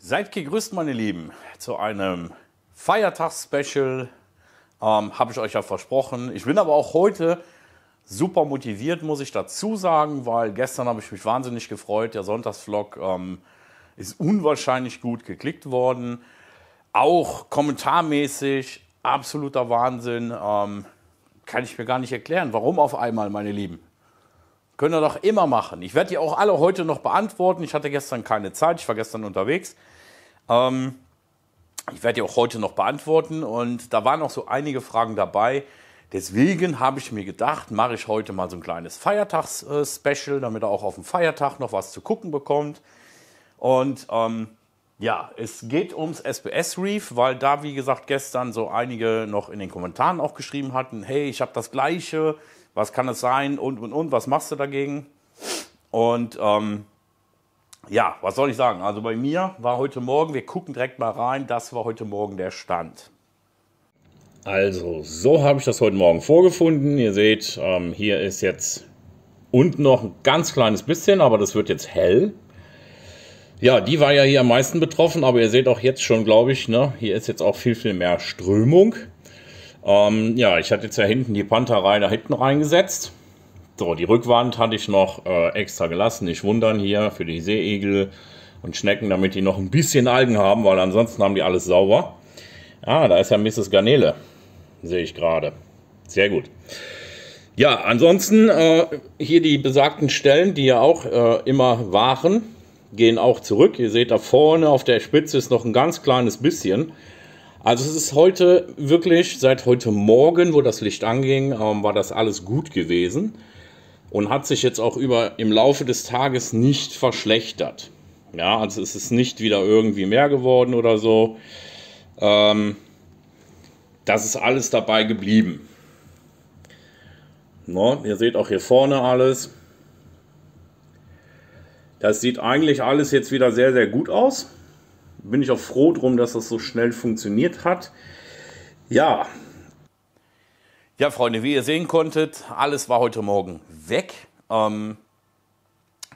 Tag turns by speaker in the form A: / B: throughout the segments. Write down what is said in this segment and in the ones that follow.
A: Seid gegrüßt, meine Lieben, zu einem Feiertagsspecial. Ähm, Habe ich euch ja versprochen. Ich bin aber auch heute super motiviert, muss ich dazu sagen, weil gestern habe ich mich wahnsinnig gefreut. Der Sonntagsvlog ähm, ist unwahrscheinlich gut geklickt worden. Auch kommentarmäßig absoluter Wahnsinn. Ähm, kann ich mir gar nicht erklären, warum auf einmal, meine Lieben. Können ihr doch immer machen. Ich werde die auch alle heute noch beantworten. Ich hatte gestern keine Zeit, ich war gestern unterwegs. Ähm, ich werde die auch heute noch beantworten und da waren auch so einige Fragen dabei. Deswegen habe ich mir gedacht, mache ich heute mal so ein kleines Feiertags-Special, damit er auch auf dem Feiertag noch was zu gucken bekommt. Und ähm, ja, es geht ums SBS Reef, weil da, wie gesagt, gestern so einige noch in den Kommentaren auch geschrieben hatten, hey, ich habe das gleiche, was kann es sein und und und, was machst du dagegen? Und ähm, ja, was soll ich sagen? Also bei mir war heute Morgen, wir gucken direkt mal rein, das war heute Morgen der Stand. Also, so habe ich das heute Morgen vorgefunden. Ihr seht, ähm, hier ist jetzt unten noch ein ganz kleines bisschen, aber das wird jetzt hell. Ja, die war ja hier am meisten betroffen, aber ihr seht auch jetzt schon, glaube ich, ne, hier ist jetzt auch viel, viel mehr Strömung. Ähm, ja, ich hatte jetzt ja hinten die Pantherei da hinten reingesetzt. So, die Rückwand hatte ich noch äh, extra gelassen. Nicht wundern hier für die Seeegel und Schnecken, damit die noch ein bisschen Algen haben, weil ansonsten haben die alles sauber. Ah, da ist ja Mrs. Garnele, sehe ich gerade. Sehr gut. Ja, ansonsten äh, hier die besagten Stellen, die ja auch äh, immer waren, gehen auch zurück. Ihr seht da vorne auf der Spitze ist noch ein ganz kleines bisschen. Also es ist heute wirklich, seit heute Morgen, wo das Licht anging, ähm, war das alles gut gewesen und hat sich jetzt auch über im Laufe des Tages nicht verschlechtert. Ja, also es ist nicht wieder irgendwie mehr geworden oder so. Ähm, das ist alles dabei geblieben. No, ne, ihr seht auch hier vorne alles. Das sieht eigentlich alles jetzt wieder sehr, sehr gut aus bin ich auch froh drum, dass das so schnell funktioniert hat. Ja. Ja, Freunde, wie ihr sehen konntet, alles war heute Morgen weg. Ähm,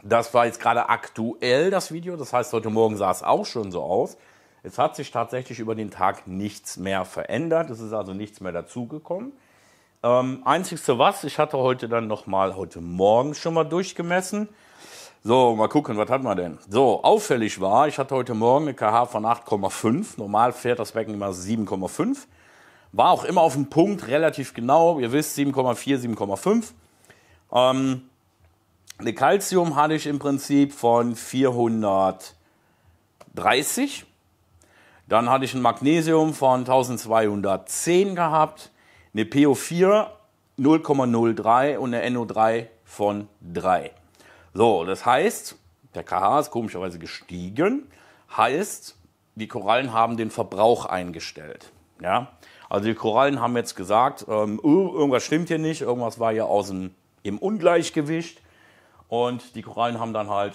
A: das war jetzt gerade aktuell das Video. Das heißt, heute Morgen sah es auch schon so aus. Es hat sich tatsächlich über den Tag nichts mehr verändert. Es ist also nichts mehr dazugekommen. Ähm, einzigste was, ich hatte heute dann nochmal heute Morgen schon mal durchgemessen. So, mal gucken, was hat man denn? So, auffällig war, ich hatte heute Morgen eine KH von 8,5. Normal fährt das Becken immer 7,5. War auch immer auf dem Punkt, relativ genau. Ihr wisst, 7,4, 7,5. Ähm, eine Calcium hatte ich im Prinzip von 430. Dann hatte ich ein Magnesium von 1210 gehabt, eine PO4 0,03 und eine NO3 von 3. So, das heißt, der KH ist komischerweise gestiegen, heißt, die Korallen haben den Verbrauch eingestellt. Ja? Also die Korallen haben jetzt gesagt, ähm, oh, irgendwas stimmt hier nicht, irgendwas war hier außen im Ungleichgewicht. Und die Korallen haben dann halt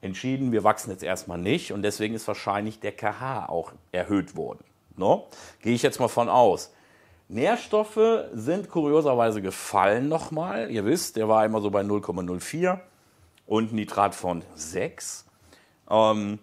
A: entschieden, wir wachsen jetzt erstmal nicht. Und deswegen ist wahrscheinlich der KH auch erhöht worden. No? Ne? Gehe ich jetzt mal von aus. Nährstoffe sind kurioserweise gefallen nochmal. Ihr wisst, der war immer so bei 0,04 und Nitrat von 6. Ähm,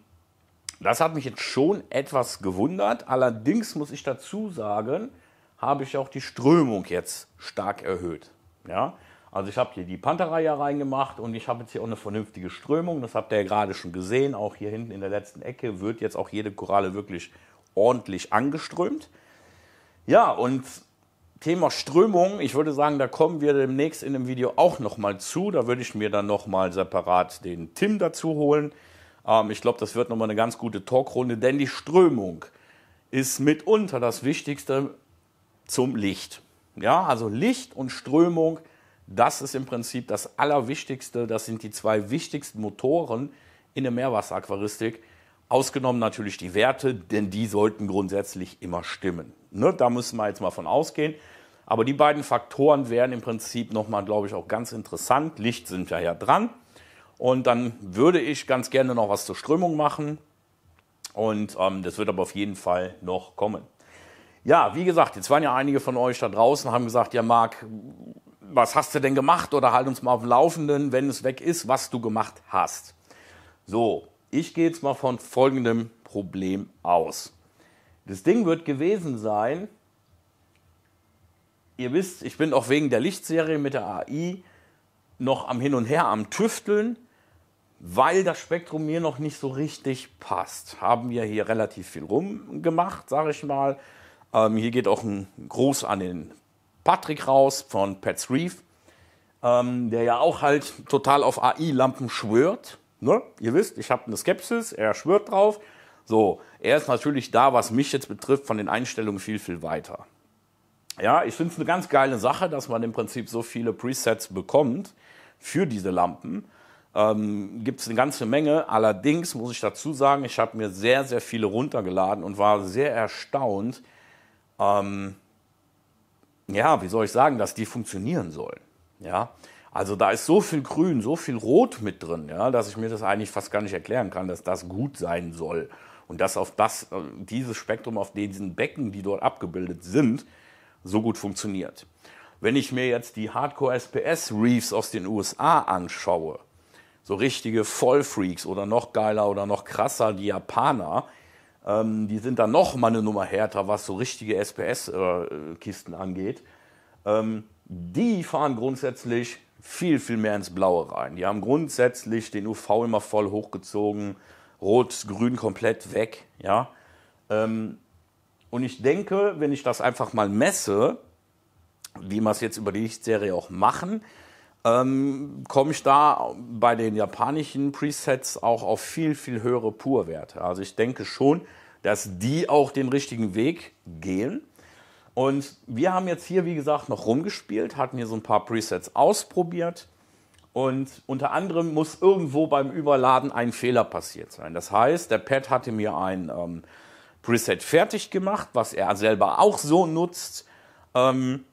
A: das hat mich jetzt schon etwas gewundert. Allerdings muss ich dazu sagen, habe ich auch die Strömung jetzt stark erhöht. Ja? Also ich habe hier die Panterreihe reingemacht und ich habe jetzt hier auch eine vernünftige Strömung. Das habt ihr ja gerade schon gesehen. Auch hier hinten in der letzten Ecke wird jetzt auch jede Koralle wirklich ordentlich angeströmt. Ja, und Thema Strömung, ich würde sagen, da kommen wir demnächst in dem Video auch nochmal zu. Da würde ich mir dann nochmal separat den Tim dazu holen. Ähm, ich glaube, das wird nochmal eine ganz gute Talkrunde, denn die Strömung ist mitunter das Wichtigste zum Licht. Ja, also Licht und Strömung, das ist im Prinzip das Allerwichtigste. Das sind die zwei wichtigsten Motoren in der Meerwasseraquaristik Ausgenommen natürlich die Werte, denn die sollten grundsätzlich immer stimmen. Ne? Da müssen wir jetzt mal von ausgehen. Aber die beiden Faktoren wären im Prinzip nochmal, glaube ich, auch ganz interessant. Licht sind ja ja dran. Und dann würde ich ganz gerne noch was zur Strömung machen. Und ähm, das wird aber auf jeden Fall noch kommen. Ja, wie gesagt, jetzt waren ja einige von euch da draußen, haben gesagt, ja Marc, was hast du denn gemacht? Oder halt uns mal auf dem Laufenden, wenn es weg ist, was du gemacht hast. So, ich gehe jetzt mal von folgendem Problem aus. Das Ding wird gewesen sein, ihr wisst, ich bin auch wegen der Lichtserie mit der AI noch am Hin und Her am Tüfteln, weil das Spektrum mir noch nicht so richtig passt. Haben wir hier relativ viel rumgemacht, sage ich mal. Ähm, hier geht auch ein Gruß an den Patrick raus von Pets Reef, ähm, der ja auch halt total auf AI-Lampen schwört. Ne? Ihr wisst, ich habe eine Skepsis, er schwört drauf. So, er ist natürlich da, was mich jetzt betrifft, von den Einstellungen viel, viel weiter. Ja, ich finde es eine ganz geile Sache, dass man im Prinzip so viele Presets bekommt für diese Lampen. Ähm, Gibt es eine ganze Menge. Allerdings muss ich dazu sagen, ich habe mir sehr, sehr viele runtergeladen und war sehr erstaunt, ähm, ja, wie soll ich sagen, dass die funktionieren sollen. Ja, also da ist so viel Grün, so viel Rot mit drin, ja, dass ich mir das eigentlich fast gar nicht erklären kann, dass das gut sein soll. Und dass auf das, äh, dieses Spektrum, auf diesen Becken, die dort abgebildet sind, so gut funktioniert. Wenn ich mir jetzt die Hardcore SPS Reefs aus den USA anschaue, so richtige Vollfreaks oder noch geiler oder noch krasser, die Japaner, ähm, die sind dann noch mal eine Nummer härter, was so richtige SPS-Kisten äh, angeht. Ähm, die fahren grundsätzlich viel, viel mehr ins Blaue rein. Die haben grundsätzlich den UV immer voll hochgezogen, rot, grün komplett weg. Ja? Ähm, und ich denke, wenn ich das einfach mal messe, wie wir es jetzt über die Lichtserie auch machen, ähm, komme ich da bei den japanischen Presets auch auf viel, viel höhere Purwerte. Also ich denke schon, dass die auch den richtigen Weg gehen. Und wir haben jetzt hier, wie gesagt, noch rumgespielt, hatten hier so ein paar Presets ausprobiert. Und unter anderem muss irgendwo beim Überladen ein Fehler passiert sein. Das heißt, der Pad hatte mir ein ähm, Preset fertig gemacht, was er selber auch so nutzt. Ähm,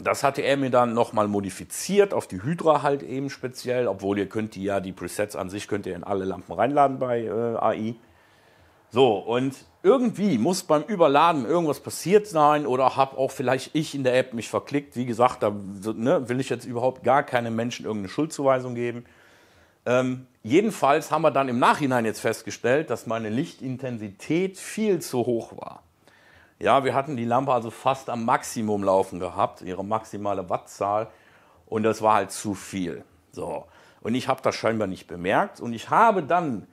A: das hatte er mir dann nochmal modifiziert, auf die Hydra halt eben speziell, obwohl ihr könnt die ja, die Presets an sich könnt ihr in alle Lampen reinladen bei äh, AI. So, und irgendwie muss beim Überladen irgendwas passiert sein oder habe auch vielleicht ich in der App mich verklickt. Wie gesagt, da ne, will ich jetzt überhaupt gar keinem Menschen irgendeine Schuldzuweisung geben. Ähm, jedenfalls haben wir dann im Nachhinein jetzt festgestellt, dass meine Lichtintensität viel zu hoch war. Ja, wir hatten die Lampe also fast am Maximum laufen gehabt, ihre maximale Wattzahl. Und das war halt zu viel. So. Und ich habe das scheinbar nicht bemerkt. Und ich habe dann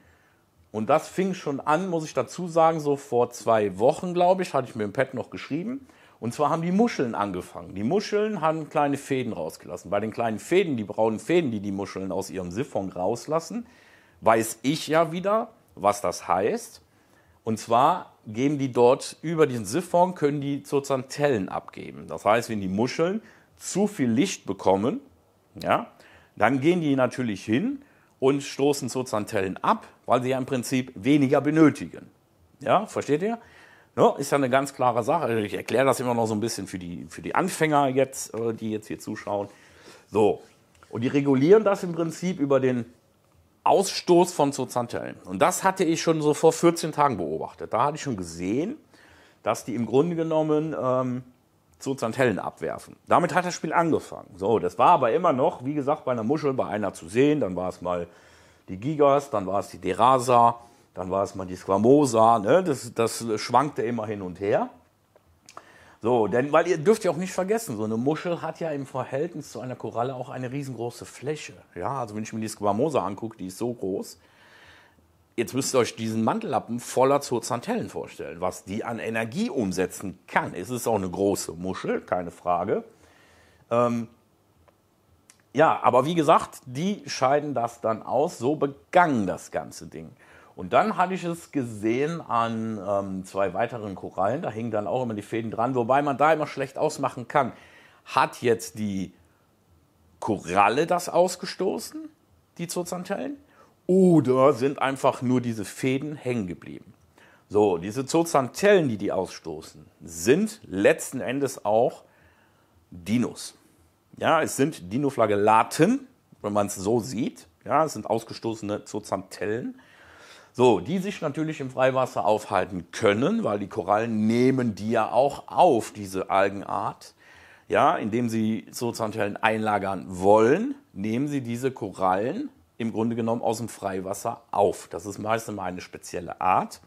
A: und das fing schon an, muss ich dazu sagen, so vor zwei Wochen, glaube ich, hatte ich mir im Pad noch geschrieben. Und zwar haben die Muscheln angefangen. Die Muscheln haben kleine Fäden rausgelassen. Bei den kleinen Fäden, die braunen Fäden, die die Muscheln aus ihrem Siphon rauslassen, weiß ich ja wieder, was das heißt. Und zwar geben die dort über diesen Siphon, können die sozusagen Tellen abgeben. Das heißt, wenn die Muscheln zu viel Licht bekommen, ja, dann gehen die natürlich hin und stoßen Zooxanthellen ab, weil sie ja im Prinzip weniger benötigen. Ja, versteht ihr? No, ne, ist ja eine ganz klare Sache. Also ich erkläre das immer noch so ein bisschen für die, für die Anfänger jetzt, äh, die jetzt hier zuschauen. So, und die regulieren das im Prinzip über den Ausstoß von Zozantellen. Und das hatte ich schon so vor 14 Tagen beobachtet. Da hatte ich schon gesehen, dass die im Grunde genommen ähm, zu Zantellen abwerfen. Damit hat das Spiel angefangen. So, das war aber immer noch, wie gesagt, bei einer Muschel bei einer zu sehen. Dann war es mal die Gigas, dann war es die Derasa, dann war es mal die Squamosa. Ne? Das, das schwankte immer hin und her. So, denn, weil ihr dürft ja auch nicht vergessen, so eine Muschel hat ja im Verhältnis zu einer Koralle auch eine riesengroße Fläche. Ja, also wenn ich mir die Squamosa angucke, die ist so groß. Jetzt müsst ihr euch diesen Mantellappen voller Zozantellen vorstellen, was die an Energie umsetzen kann. Es ist auch eine große Muschel, keine Frage. Ähm, ja, aber wie gesagt, die scheiden das dann aus. So begann das ganze Ding. Und dann hatte ich es gesehen an ähm, zwei weiteren Korallen. Da hingen dann auch immer die Fäden dran, wobei man da immer schlecht ausmachen kann. Hat jetzt die Koralle das ausgestoßen, die Zozantellen? Oder sind einfach nur diese Fäden hängen geblieben? So, diese Zozantellen, die die ausstoßen, sind letzten Endes auch Dinos. Ja, es sind Dinoflagellaten, wenn man es so sieht. Ja, es sind ausgestoßene Zozantellen. So, die sich natürlich im Freiwasser aufhalten können, weil die Korallen nehmen die ja auch auf, diese Algenart. Ja, indem sie Zozantellen einlagern wollen, nehmen sie diese Korallen im Grunde genommen aus dem Freiwasser auf. Das ist meistens mal eine spezielle Art.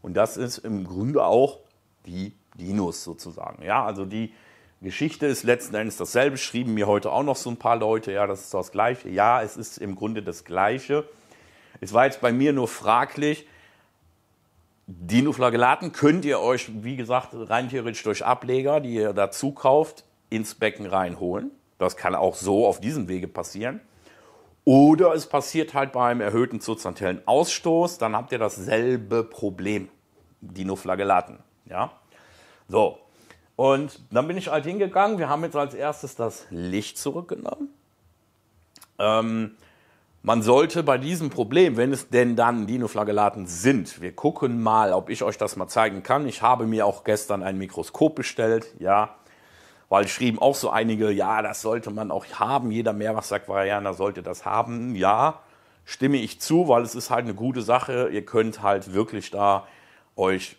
A: Und das ist im Grunde auch die Dinos sozusagen. Ja, also die Geschichte ist letzten Endes dasselbe. Schrieben mir heute auch noch so ein paar Leute, ja, das ist das Gleiche. Ja, es ist im Grunde das Gleiche. Es war jetzt bei mir nur fraglich, Dinoflagellaten könnt ihr euch, wie gesagt, rein theoretisch durch Ableger, die ihr dazu kauft, ins Becken reinholen. Das kann auch so auf diesem Wege passieren. Oder es passiert halt beim erhöhten substantiellen Ausstoß, dann habt ihr dasselbe Problem, Dinoflagellaten. Ja? So, und dann bin ich halt hingegangen, wir haben jetzt als erstes das Licht zurückgenommen. Ähm, man sollte bei diesem Problem, wenn es denn dann Dinoflagellaten sind, wir gucken mal, ob ich euch das mal zeigen kann. Ich habe mir auch gestern ein Mikroskop bestellt, ja, weil schrieben auch so einige, ja, das sollte man auch haben. Jeder Meerwachsaquarianer sollte das haben. Ja, stimme ich zu, weil es ist halt eine gute Sache. Ihr könnt halt wirklich da euch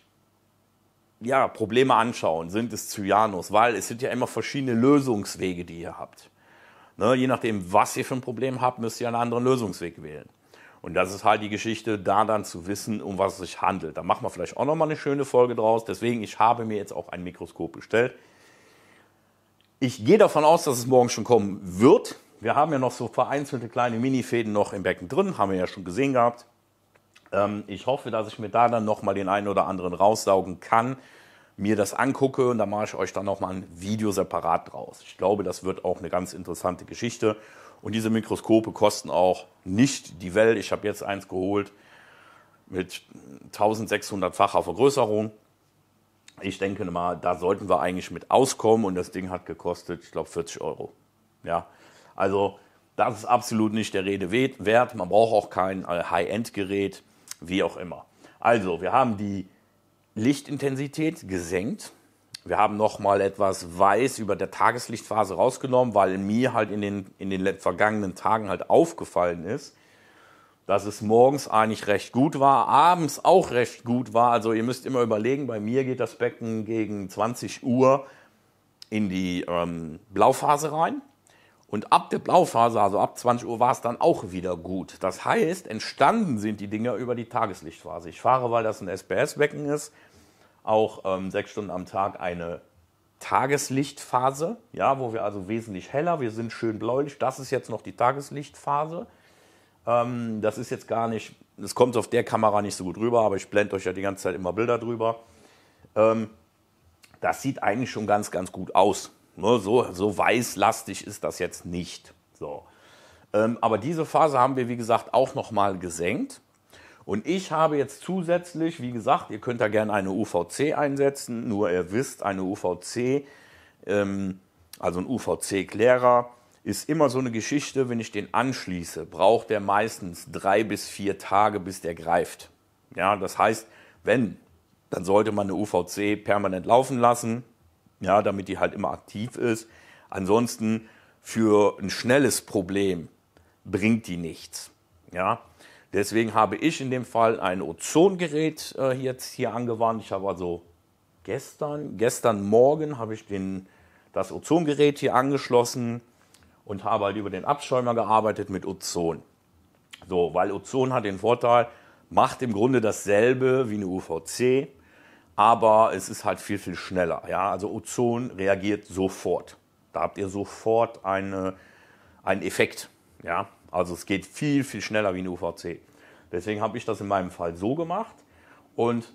A: ja, Probleme anschauen. Sind es Cyanus? Weil es sind ja immer verschiedene Lösungswege, die ihr habt. Ne, je nachdem, was ihr für ein Problem habt, müsst ihr einen anderen Lösungsweg wählen. Und das ist halt die Geschichte, da dann zu wissen, um was es sich handelt. Da machen wir vielleicht auch nochmal eine schöne Folge draus. Deswegen, ich habe mir jetzt auch ein Mikroskop bestellt. Ich gehe davon aus, dass es morgen schon kommen wird. Wir haben ja noch so vereinzelte kleine Mini-Fäden noch im Becken drin, haben wir ja schon gesehen gehabt. Ähm, ich hoffe, dass ich mir da dann nochmal den einen oder anderen raussaugen kann, mir das angucke und da mache ich euch dann nochmal ein Video separat draus. Ich glaube, das wird auch eine ganz interessante Geschichte. Und diese Mikroskope kosten auch nicht die Welt. Ich habe jetzt eins geholt mit 1600-facher Vergrößerung ich denke mal, da sollten wir eigentlich mit auskommen und das Ding hat gekostet, ich glaube, 40 Euro. Ja, also das ist absolut nicht der Rede wert. Man braucht auch kein äh, High-End-Gerät, wie auch immer. Also, wir haben die Lichtintensität gesenkt. Wir haben nochmal etwas weiß über der Tageslichtphase rausgenommen, weil mir halt in den, in den vergangenen Tagen halt aufgefallen ist, dass es morgens eigentlich recht gut war, abends auch recht gut war. Also ihr müsst immer überlegen, bei mir geht das Becken gegen 20 Uhr in die ähm, Blauphase rein. Und ab der Blauphase, also ab 20 Uhr, war es dann auch wieder gut. Das heißt, entstanden sind die Dinger über die Tageslichtphase. Ich fahre, weil das ein SPS-Becken ist, auch ähm, sechs Stunden am Tag eine Tageslichtphase, ja, wo wir also wesentlich heller, wir sind schön bläulich. Das ist jetzt noch die Tageslichtphase. Ähm, das ist jetzt gar nicht, das kommt auf der Kamera nicht so gut rüber, aber ich blende euch ja die ganze Zeit immer Bilder drüber. Ähm, das sieht eigentlich schon ganz, ganz gut aus. Ne, so, so weißlastig ist das jetzt nicht. So. Ähm, aber diese Phase haben wir, wie gesagt, auch nochmal gesenkt. Und ich habe jetzt zusätzlich, wie gesagt, ihr könnt da gerne eine UVC einsetzen, nur ihr wisst, eine UVC, also ein UVC-Klärer, ist immer so eine Geschichte, wenn ich den anschließe, braucht der meistens drei bis vier Tage, bis der greift. Ja, das heißt, wenn, dann sollte man eine UVC permanent laufen lassen, ja, damit die halt immer aktiv ist. Ansonsten für ein schnelles Problem bringt die nichts. Ja, deswegen habe ich in dem Fall ein Ozongerät äh, jetzt hier angewandt. Ich habe also gestern, gestern Morgen habe ich den, das Ozongerät hier angeschlossen und habe halt über den Abschäumer gearbeitet mit Ozon. So, weil Ozon hat den Vorteil, macht im Grunde dasselbe wie eine UVC, aber es ist halt viel, viel schneller. Ja? Also Ozon reagiert sofort. Da habt ihr sofort eine, einen Effekt. Ja? Also es geht viel, viel schneller wie eine UVC. Deswegen habe ich das in meinem Fall so gemacht. Und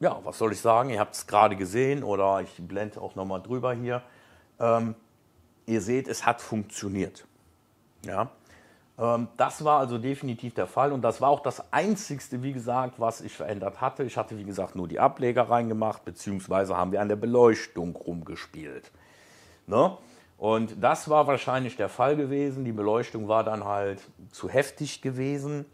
A: ja, was soll ich sagen? Ihr habt es gerade gesehen oder ich blende auch nochmal drüber hier. Ähm, ihr seht, es hat funktioniert. Ja? Ähm, das war also definitiv der Fall und das war auch das Einzigste, wie gesagt, was ich verändert hatte. Ich hatte, wie gesagt, nur die Ableger reingemacht, beziehungsweise haben wir an der Beleuchtung rumgespielt. Ne? Und das war wahrscheinlich der Fall gewesen. Die Beleuchtung war dann halt zu heftig gewesen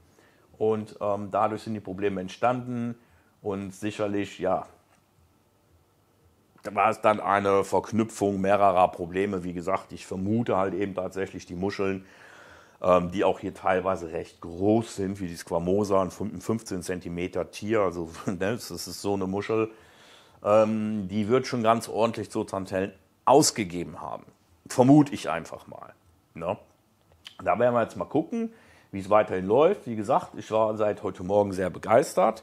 A: und ähm, dadurch sind die Probleme entstanden und sicherlich, ja, war es dann eine Verknüpfung mehrerer Probleme. Wie gesagt, ich vermute halt eben tatsächlich die Muscheln, ähm, die auch hier teilweise recht groß sind, wie die Squamosa, ein 15 cm Tier. Also ne, das ist so eine Muschel. Ähm, die wird schon ganz ordentlich Zooxanthellen ausgegeben haben. Vermute ich einfach mal. Ne? Da werden wir jetzt mal gucken, wie es weiterhin läuft. Wie gesagt, ich war seit heute Morgen sehr begeistert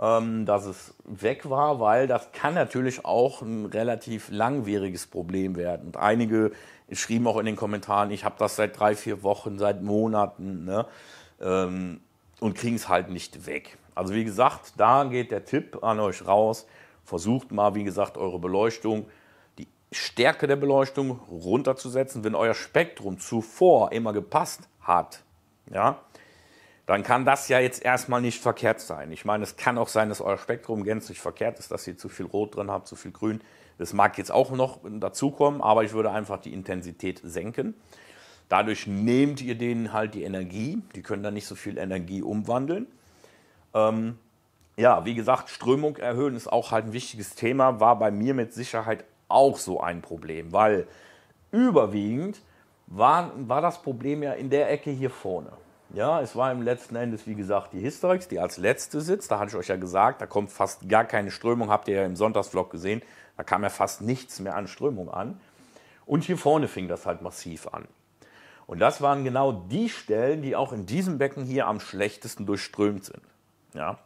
A: ähm, dass es weg war, weil das kann natürlich auch ein relativ langwieriges Problem werden. Und einige schrieben auch in den Kommentaren, ich habe das seit drei, vier Wochen, seit Monaten ne? ähm, und kriegen es halt nicht weg. Also wie gesagt, da geht der Tipp an euch raus. Versucht mal, wie gesagt, eure Beleuchtung, die Stärke der Beleuchtung runterzusetzen, wenn euer Spektrum zuvor immer gepasst hat. Ja, dann kann das ja jetzt erstmal nicht verkehrt sein. Ich meine, es kann auch sein, dass euer Spektrum gänzlich verkehrt ist, dass ihr zu viel Rot drin habt, zu viel Grün. Das mag jetzt auch noch dazukommen, aber ich würde einfach die Intensität senken. Dadurch nehmt ihr denen halt die Energie. Die können dann nicht so viel Energie umwandeln. Ähm, ja, wie gesagt, Strömung erhöhen ist auch halt ein wichtiges Thema. War bei mir mit Sicherheit auch so ein Problem, weil überwiegend war, war das Problem ja in der Ecke hier vorne. Ja, es war im letzten Endes, wie gesagt, die Hysterix, die als letzte sitzt. Da hatte ich euch ja gesagt, da kommt fast gar keine Strömung. Habt ihr ja im Sonntagsvlog gesehen. Da kam ja fast nichts mehr an Strömung an. Und hier vorne fing das halt massiv an. Und das waren genau die Stellen, die auch in diesem Becken hier am schlechtesten durchströmt sind. Ja?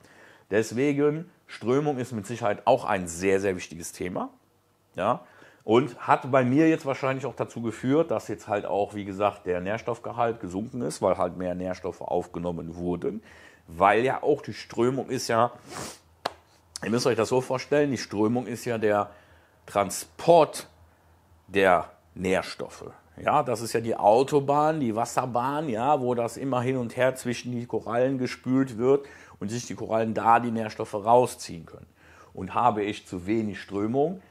A: Deswegen, Strömung ist mit Sicherheit auch ein sehr, sehr wichtiges Thema. Ja? Und hat bei mir jetzt wahrscheinlich auch dazu geführt, dass jetzt halt auch, wie gesagt, der Nährstoffgehalt gesunken ist, weil halt mehr Nährstoffe aufgenommen wurden. Weil ja auch die Strömung ist ja, ihr müsst euch das so vorstellen, die Strömung ist ja der Transport der Nährstoffe. Ja, das ist ja die Autobahn, die Wasserbahn, ja, wo das immer hin und her zwischen die Korallen gespült wird und sich die Korallen da die Nährstoffe rausziehen können. Und habe ich zu wenig Strömung,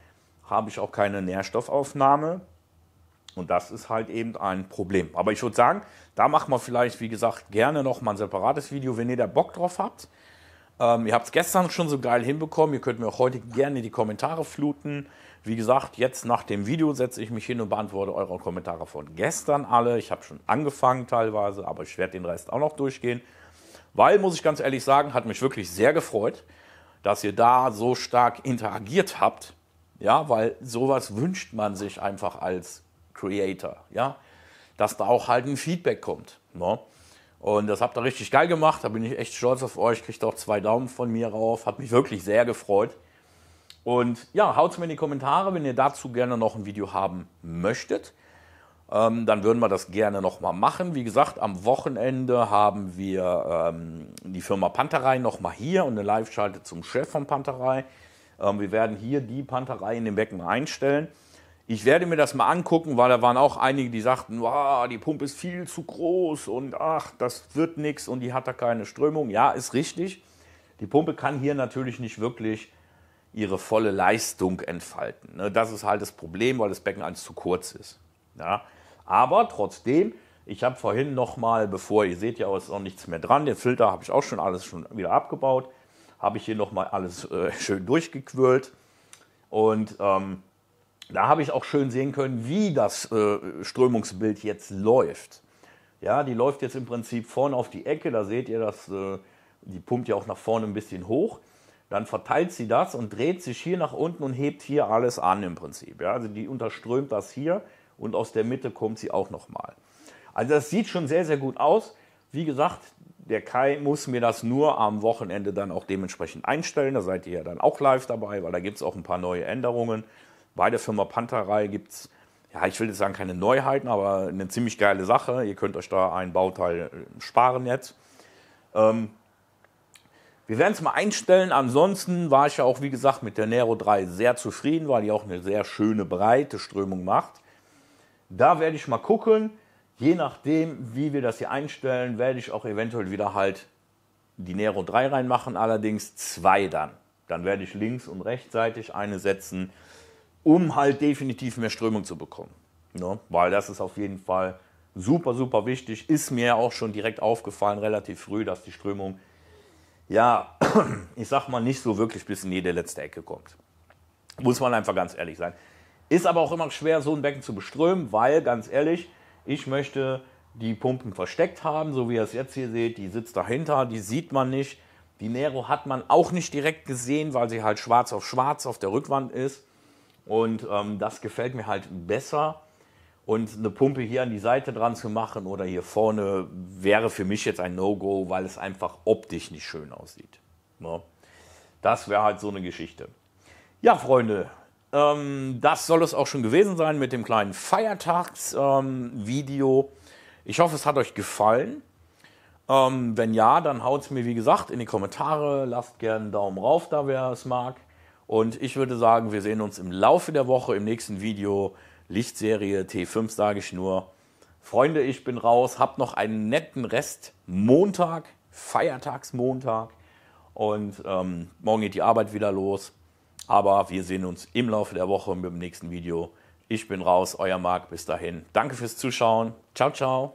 A: habe ich auch keine Nährstoffaufnahme. Und das ist halt eben ein Problem. Aber ich würde sagen, da machen wir vielleicht, wie gesagt, gerne nochmal ein separates Video, wenn ihr da Bock drauf habt. Ähm, ihr habt es gestern schon so geil hinbekommen. Ihr könnt mir auch heute gerne die Kommentare fluten. Wie gesagt, jetzt nach dem Video setze ich mich hin und beantworte eure Kommentare von gestern alle. Ich habe schon angefangen teilweise, aber ich werde den Rest auch noch durchgehen. Weil, muss ich ganz ehrlich sagen, hat mich wirklich sehr gefreut, dass ihr da so stark interagiert habt ja, weil sowas wünscht man sich einfach als Creator, ja, dass da auch halt ein Feedback kommt. Ne? Und das habt ihr richtig geil gemacht, da bin ich echt stolz auf euch, kriegt auch zwei Daumen von mir rauf, hat mich wirklich sehr gefreut. Und ja, haut mir in die Kommentare, wenn ihr dazu gerne noch ein Video haben möchtet. Ähm, dann würden wir das gerne nochmal machen. Wie gesagt, am Wochenende haben wir ähm, die Firma Panterei nochmal hier und eine Live-Schalte zum Chef von Panterei. Ähm, wir werden hier die Panterei in den Becken einstellen. Ich werde mir das mal angucken, weil da waren auch einige, die sagten, wow, die Pumpe ist viel zu groß und ach, das wird nichts und die hat da keine Strömung. Ja, ist richtig. Die Pumpe kann hier natürlich nicht wirklich ihre volle Leistung entfalten. Ne? Das ist halt das Problem, weil das Becken eins zu kurz ist. Ja, aber trotzdem, ich habe vorhin nochmal, bevor ihr seht, ja, ist auch nichts mehr dran. Den Filter habe ich auch schon alles schon wieder abgebaut habe ich hier nochmal alles äh, schön durchgequirlt. Und ähm, da habe ich auch schön sehen können, wie das äh, Strömungsbild jetzt läuft. Ja, die läuft jetzt im Prinzip vorne auf die Ecke. Da seht ihr, dass äh, die pumpt ja auch nach vorne ein bisschen hoch. Dann verteilt sie das und dreht sich hier nach unten und hebt hier alles an im Prinzip. Ja, also die unterströmt das hier und aus der Mitte kommt sie auch nochmal. Also das sieht schon sehr, sehr gut aus. Wie gesagt, der Kai muss mir das nur am Wochenende dann auch dementsprechend einstellen. Da seid ihr ja dann auch live dabei, weil da gibt es auch ein paar neue Änderungen. Bei der Firma Panterei gibt es, ja, ich will jetzt sagen, keine Neuheiten, aber eine ziemlich geile Sache. Ihr könnt euch da ein Bauteil äh, sparen jetzt. Ähm, wir werden es mal einstellen. Ansonsten war ich ja auch, wie gesagt, mit der Nero 3 sehr zufrieden, weil die auch eine sehr schöne breite Strömung macht. Da werde ich mal gucken je nachdem, wie wir das hier einstellen, werde ich auch eventuell wieder halt die Nero 3 reinmachen, allerdings zwei dann. Dann werde ich links und rechtsseitig eine setzen, um halt definitiv mehr Strömung zu bekommen. Ne? Weil das ist auf jeden Fall super, super wichtig. Ist mir auch schon direkt aufgefallen, relativ früh, dass die Strömung, ja, ich sag mal, nicht so wirklich bis in jede letzte Ecke kommt. Muss man einfach ganz ehrlich sein. Ist aber auch immer schwer, so ein Becken zu beströmen, weil, ganz ehrlich, ich möchte die Pumpen versteckt haben, so wie ihr es jetzt hier seht, die sitzt dahinter, die sieht man nicht. Die Nero hat man auch nicht direkt gesehen, weil sie halt schwarz auf schwarz auf der Rückwand ist. Und ähm, das gefällt mir halt besser. Und eine Pumpe hier an die Seite dran zu machen oder hier vorne wäre für mich jetzt ein No-Go, weil es einfach optisch nicht schön aussieht. Ne? Das wäre halt so eine Geschichte. Ja, Freunde, ähm, das soll es auch schon gewesen sein mit dem kleinen Feiertagsvideo. Ähm, ich hoffe, es hat euch gefallen. Ähm, wenn ja, dann haut es mir wie gesagt in die Kommentare. Lasst gerne einen Daumen rauf, da wer es mag. Und ich würde sagen, wir sehen uns im Laufe der Woche im nächsten Video. Lichtserie T5 sage ich nur. Freunde, ich bin raus. Habt noch einen netten Rest. Montag, Feiertagsmontag. Und ähm, morgen geht die Arbeit wieder los. Aber wir sehen uns im Laufe der Woche mit dem nächsten Video. Ich bin raus, euer Marc. Bis dahin. Danke fürs Zuschauen. Ciao, ciao.